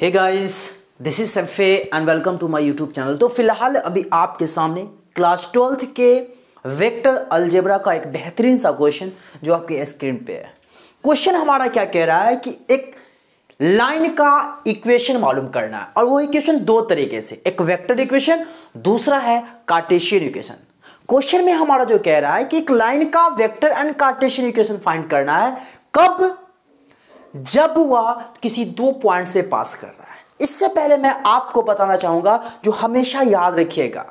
hey guys this is सल्फे and welcome to my YouTube channel तो फिलहाल अभी आपके सामने क्लास ट्वेल्थ के वेक्टर अल्जेब्रा का एक बेहतरीन सा क्वेश्चन जो आपके स्क्रीन पे है क्वेश्चन हमारा क्या कह रहा है कि एक लाइन का इक्वेशन मालूम करना है और वो इक्वेशन दो तरीके से एक वेक्टर इक्वेशन दूसरा है कार्टेशियन इक्वेशन क्वेश्चन में हमारा जो कह रहा है कि एक लाइन का vector and Cartesian equation find करना है कब जब वह किसी दो पॉइंट से पास कर रहा है इससे पहले मैं आपको बताना चाहूंगा जो हमेशा याद रखिएगा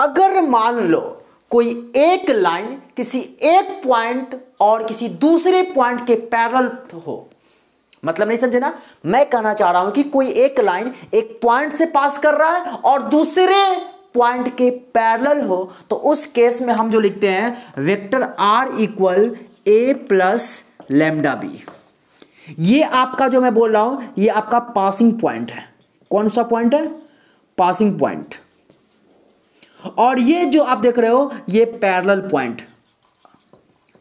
अगर मान लो कोई एक लाइन किसी एक पॉइंट और किसी दूसरे पॉइंट के पैरल हो मतलब नहीं समझे ना मैं कहना चाह रहा हूं कि कोई एक लाइन एक पॉइंट से पास कर रहा है और दूसरे पॉइंट के पैरल हो तो उस केस में हम जो लिखते हैं vector are equal A plus lambda B ये आपका जो मैं बोल रहा हूं ये आपका पासिंग पॉइंट है कौन सा पॉइंट है पासिंग पॉइंट और ये जो आप देख रहे हो ये पैरल पॉइंट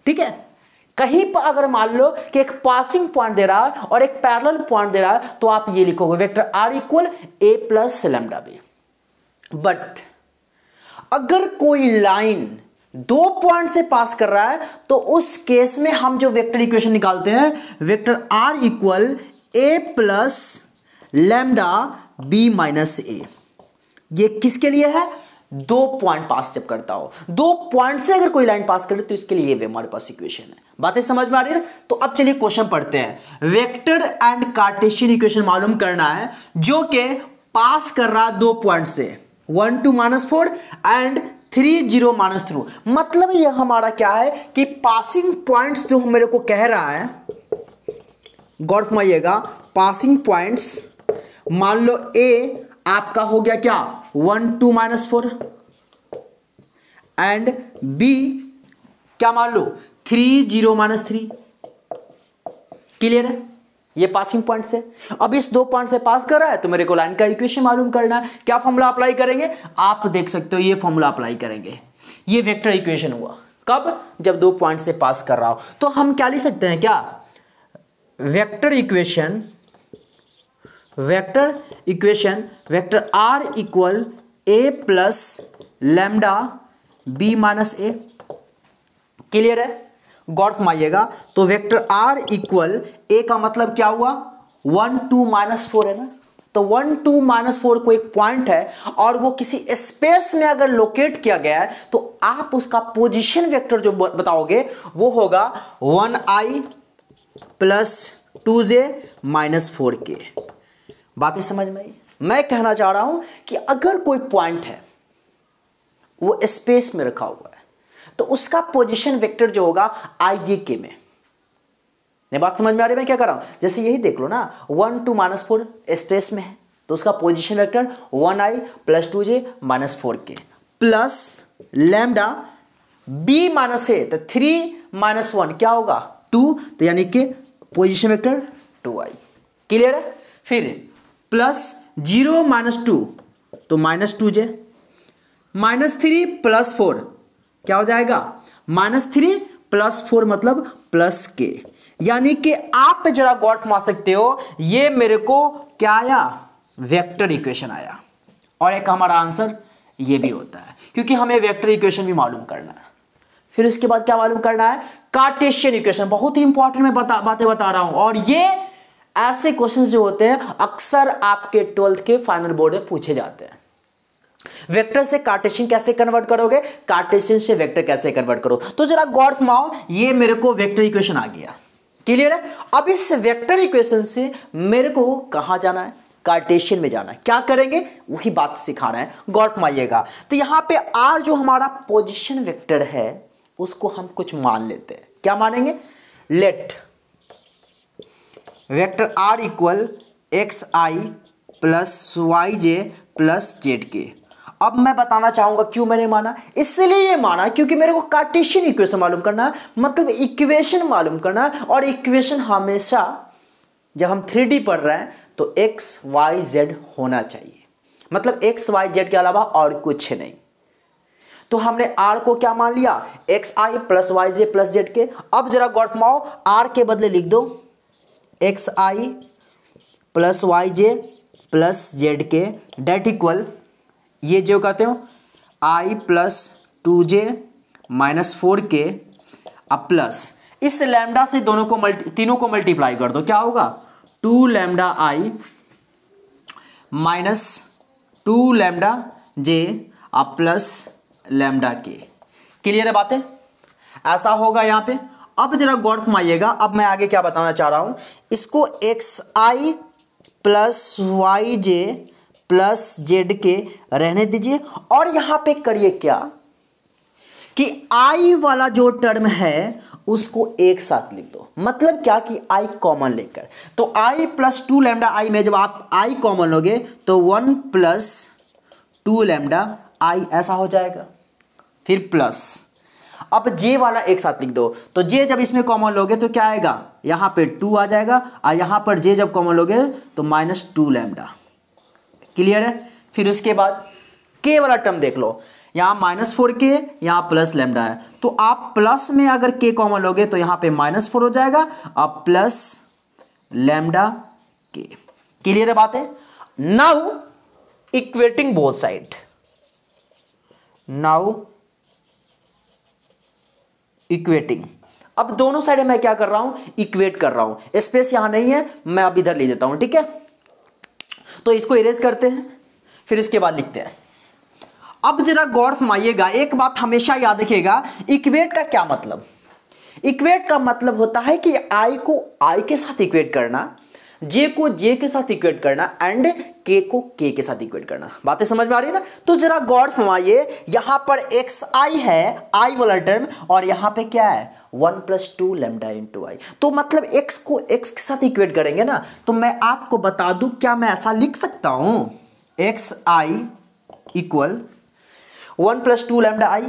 ठीक है कहीं पर अगर मान लो कि एक पासिंग पॉइंट दे रहा है और एक पैरल पॉइंट दे रहा है तो आप ये लिखोगे vector are equal A plus lambda B but अगर कोई लाइन दो पॉइंट से पास कर रहा है तो उस केस में हम जो वेक्टर इक्वेशन निकालते हैं vector are equal A plus lambda B minus A ये किसके लिए है दो पॉइंट पास जब करता हो दो पॉइंट से अगर कोई लाइन पास करे तो इसके लिए भी हमारे पास इक्वेशन है बातें समझ में आ रही है तो अब चलिए क्वेश्चन पढ़ते हैं वेक्टर एंड कार्टेशियन इक्वेशन मालूम करना है जो कि पास कर रहा दो पॉइंट से one two minus four and three zero minus three मतलब यह हमारा क्या है कि पासिंग पॉइंट्स जो मेरे को कह रहा है गौर फरमाइएगा पासिंग पॉइंट्स मान लो ए आपका हो गया क्या one two minus four and B क्या मान लो three zero minus three clear है ये पासिंग पॉइंट से अब इस दो पॉइंट से पास कर रहा है तो मेरे को लाइन का इक्वेशन मालूम करना है क्या फॉर्मूला अप्लाई करेंगे आप देख सकते हो ये फॉर्मूला अप्लाई करेंगे ये वेक्टर इक्वेशन हुआ कब जब दो पॉइंट से पास कर रहा हो तो हम क्या लिख सकते हैं क्या vector equation vector equation vector are equal A plus lambda B minus A clear है गौर फमाइएगा तो वेक्टर आर इक्वल ए का मतलब क्या हुआ वन टू माइनस फोर है ना तो वन टू माइनस फोर को एक पॉइंट है और वो किसी स्पेस में अगर लोकेट किया गया है तो आप उसका पोजीशन वेक्टर जो बताओगे वो होगा one I plus two J minus four K बातें समझ में आई मैं कहना चाह रहा हूं कि अगर कोई पॉइंट है वो स्पेस में रखा हुआ है तो उसका पोजिशन वेक्टर जो होगा आई के में ये बात समझ में आ रही है मैं क्या कर रहा हूं जैसे यही देख लो ना one two minus four space में है तो उसका position vector one I plus two J minus four K plus lambda B minus A तो थ्री माइनस वन क्या होगा टू तो यानी कि position vector two I clear है फिर प्लस जीरो माइनस टू तो minus two J minus three plus four क्या हो जाएगा माइनस थ्री प्लस फोर मतलब प्लस के यानी कि आप पे जरा गौर मार सकते हो ये मेरे को क्या आया वेक्टर इक्वेशन आया और एक हमारा आंसर ये भी होता है क्योंकि हमें वेक्टर इक्वेशन भी मालूम करना है फिर उसके बाद क्या मालूम करना है कार्टेशियन इक्वेशन बहुत ही इंपॉर्टेंट मैं बता बातें बता रहा हूं और ये ऐसे क्वेश्चन जो होते हैं अक्सर आपके ट्वेल्थ के फाइनल बोर्ड में पूछे जाते हैं वेक्टर से कार्टेशियन कैसे कन्वर्ट करोगे कार्टेशियन से वेक्टर कैसे कन्वर्ट करो तो जरा गौर माओ ये मेरे को वेक्टर इक्वेशन आ गया क्लियर है अब इस वेक्टर इक्वेशन से मेरे को कहा जाना है कार्टेशियन में जाना है क्या करेंगे वही बात सिखा रहे हैं गौर तो यहां पे आर जो हमारा पोजिशन वेक्टर है उसको हम कुछ मान लेते हैं क्या मानेंगे let vector are equal X I plus Y J plus Z K अब मैं बताना चाहूंगा क्यों मैंने माना इसलिए माना क्योंकि मेरे को कार्टेशियन इक्वेशन मालूम करना है मतलब इक्वेशन मालूम करना है और इक्वेशन हमेशा जब हम थ्री पढ़ रहे हैं तो एक्स वाई जेड होना चाहिए मतलब एक्स वाई जेड के अलावा और कुछ नहीं तो हमने आर को क्या मान लिया एक्स आई प्लस वाई जे प्लस जेड के अब जरा गौर माओ आर के बदले लिख दो X I plus Y J plus Z K that equal ये जो कहते हो I plus two J minus four K अब प्लस इस लैमडा से दोनों को मल्टी तीनों को मल्टीप्लाई कर दो क्या होगा two lambda I minus two lambda J अब प्लस लैमडा के क्लियर है बातें ऐसा होगा यहां पे अब जरा गौर फुमाइएगा अब मैं आगे क्या बताना चाह रहा हूं इसको एक्स आई प्लस वाई जे प्लस जेड के रहने दीजिए और यहां पे करिए क्या कि आई वाला जो टर्म है उसको एक साथ लिख दो मतलब क्या कि आई कॉमन लेकर तो I plus two lambda I में जब आप आई कॉमन लोगे तो one plus two lambda I ऐसा हो जाएगा फिर प्लस अब जे वाला एक साथ लिख दो तो जे जब इसमें कॉमन लोगे तो क्या आएगा यहां पे टू आ जाएगा और यहां पर जे जब कॉमन लोगे तो माइनस टू लेमडा क्लियर है फिर उसके बाद के वाला टर्म देख लो यहाँ माइनस फोर के यहाँ प्लस लेमडा है तो आप प्लस में अगर के कॉमन लोगे तो यहाँ पे माइनस फोर हो जाएगा अब प्लस लेमडा के क्लियर है बात है now equating both side now equating अब दोनों साइड मैं क्या कर रहा हूं इक्वेट कर रहा हूं स्पेस यहां नहीं है मैं अब इधर ले देता हूं ठीक है तो इसको इरेज करते हैं फिर इसके बाद लिखते हैं अब जरा गौर फरमाइएगा एक बात हमेशा याद रखिएगा इक्वेट का क्या मतलब इक्वेट का मतलब होता है कि आई को आई के साथ इक्वेट करना जे को जे के साथ इक्वेट करना एंड के को के के साथ इक्वेट करना बातें समझ में आ रही है ना तो जरा गौर फरमाइए यहां पर एक्स आई है आई वाला टर्म और यहां पे क्या है one plus two lambda two I तो मतलब एक्स को एक्स के साथ इक्वेट करेंगे ना तो मैं आपको बता दू क्या मैं ऐसा लिख सकता हूं X I equal one plus two lambda I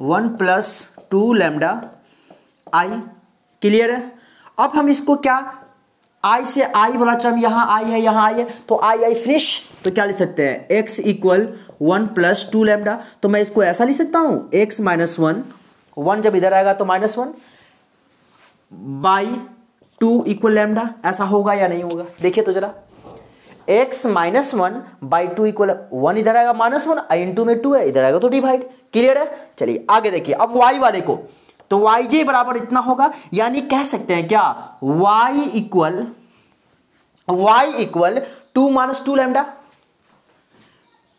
one plus two lambda I clear है अब हम इसको क्या आई से आई वाला टर्म यहाँ आई है यहाँ आई है तो आई आई फिनिश तो क्या लिख सकते हैं X equal one plus two lambda तो मैं इसको ऐसा लिख सकता हूँ एक्स माइनस वन वन जब इधर आएगा तो minus one by two equal lambda ऐसा होगा या नहीं होगा देखिए तो जरा x minus one by two equal one इधर आएगा माइनस वन आई इन में टू है इधर आएगा तो डिवाइड क्लियर है चलिए आगे देखिए अब वाई वाले को तो वाई जे बराबर इतना होगा यानी कह सकते हैं क्या y equal y equal two minus two lambda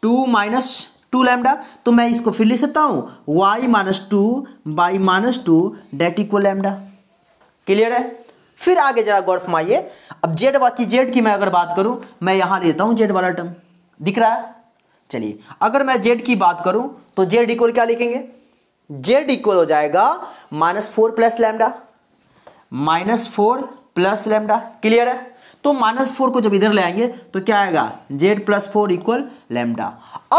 two minus two lambda तो मैं इसको फिर लिख सकता हूं y minus two by minus two that equal lambda clear है फिर आगे जरा गौर फरमाइए अब जेड बाकी जेड की मैं अगर बात करूं मैं यहां लेता हूं जेड वाला टर्म दिख रहा है चलिए अगर मैं जेड की बात करूं तो जेड इक्वल क्या लिखेंगे जेड इक्वल हो जाएगा minus four plus lambda minus four plus lambda clear है तो माइनस फोर को जब इधर लाएंगे तो क्या आएगा z plus four equal lambda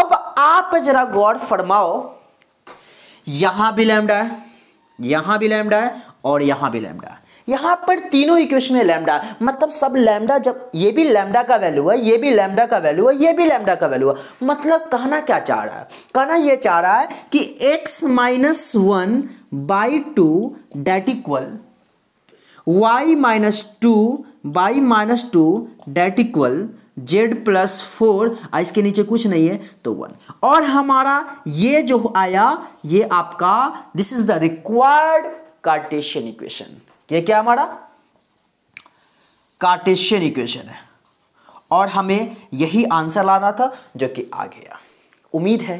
अब आप जरा गौर फरमाओ यहां भी लैमडा है यहां भी लैमडा है और यहां भी लैमडा यहाँ पर तीनों इक्वेशन में लैमडा मतलब सब लैमडा जब ये भी लैमडा का वैल्यू है ये भी लैमडा का वैल्यू है ये भी लैमडा का वैल्यू है मतलब कहना क्या चाह रहा है कहना ये चाह रहा है कि x minus one by two that equal y minus two by minus two that equal z plus four इसके नीचे कुछ नहीं है तो वन और हमारा ये जो आया ये आपका this is the required Cartesian equation ये क्या हमारा कार्टेशियन इक्वेशन है और हमें यही आंसर लाना था जो कि आ गया उम्मीद है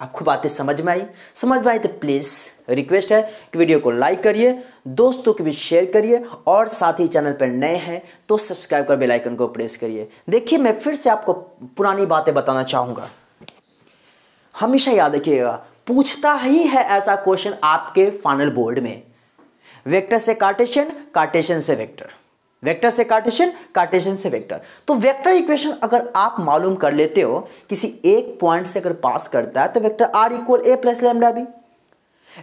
आपको बातें समझ में आई समझ में आई तो प्लीज़ रिक्वेस्ट है कि वीडियो को लाइक करिए दोस्तों के भी शेयर करिए और साथ ही चैनल पर नए हैं तो सब्सक्राइब कर बेल आइकन को प्रेस करिए देखिए मैं फिर से आपको पुरानी बातें बताना चाहूँगा हमेशा याद रखिएगा पूछता ही है ऐसा क्वेश्चन आपके फाइनल बोर्ड में वेक्टर से कार्टेशियन कार्टेशियन से वेक्टर वेक्टर से कार्टेशियन कार्टेशियन से वेक्टर तो वेक्टर इक्वेशन अगर आप मालूम कर लेते हो किसी एक पॉइंट से अगर पास करता है तो vector are equal A plus lambda b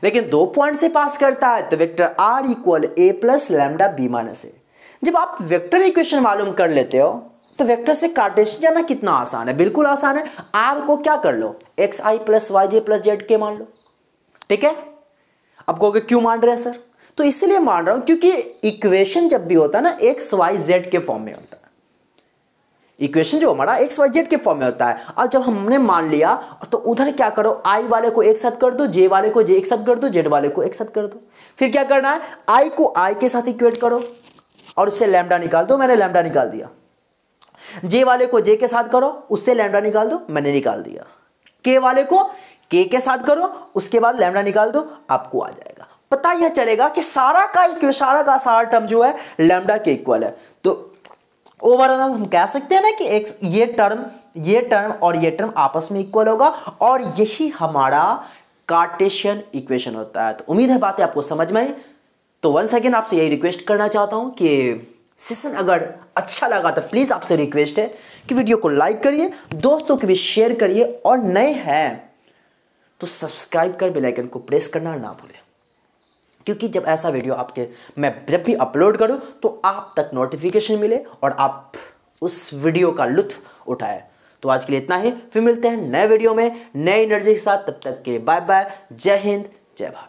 लेकिन दो पॉइंट से पास करता है तो vector are equal A plus lambda B minus a जब आप वेक्टर इक्वेशन मालूम कर लेते हो तो वेक्टर से कार्टेशियन जाना कितना आसान है बिल्कुल आसान है आर को क्या कर लो एक्स आई प्लस वाई जे प्लस जेड के मान लो ठीक है अब कहोगे क्यों मान रहे हैं सर तो इसलिए मान रहा हूं क्योंकि इक्वेशन जब भी होता है ना एक्स वाई जेड के फॉर्म में होता है इक्वेशन जो हमारा एक्स वाई जेड के फॉर्म में होता है और जब हमने मान लिया तो उधर क्या करो आई वाले को एक साथ कर दो जे वाले को जे एक साथ कर दो जेड वाले को एक साथ कर दो फिर क्या करना है आई को आई के साथ इक्वेट करो और उससे लैमडा निकाल दो मैंने लैमडा निकाल दिया जे वाले को जे के साथ करो उससे लैमडा निकाल दो मैंने निकाल दिया के वाले को के के साथ करो उसके बाद लैमडा निकाल दो आपको आ जाएगा पता यह चलेगा कि सारा का सारा का सारा टर्म जो है लेमडा के इक्वल है तो ओवरऑल हम कह सकते हैं ना कि एक ये टर्म ये टर्म और ये टर्म आपस में इक्वल होगा और यही हमारा कार्टेशियन इक्वेशन होता है तो उम्मीद है बातें आपको समझ में आई तो वन सेकेंड आपसे यही रिक्वेस्ट करना चाहता हूँ कि सेशन अगर अच्छा लगा तो प्लीज़ आपसे रिक्वेस्ट है कि वीडियो को लाइक करिए दोस्तों के भी शेयर करिए और नए हैं तो सब्सक्राइब कर बेलाइकन को प्रेस करना ना भूलें क्योंकि जब ऐसा वीडियो आपके मैं जब भी अपलोड करूँ तो आप तक नोटिफिकेशन मिले और आप उस वीडियो का लुत्फ उठाए तो आज के लिए इतना ही फिर मिलते हैं नए वीडियो में नए एनर्जी के साथ तब तक के लिए बाय बाय जय हिंद जय भारत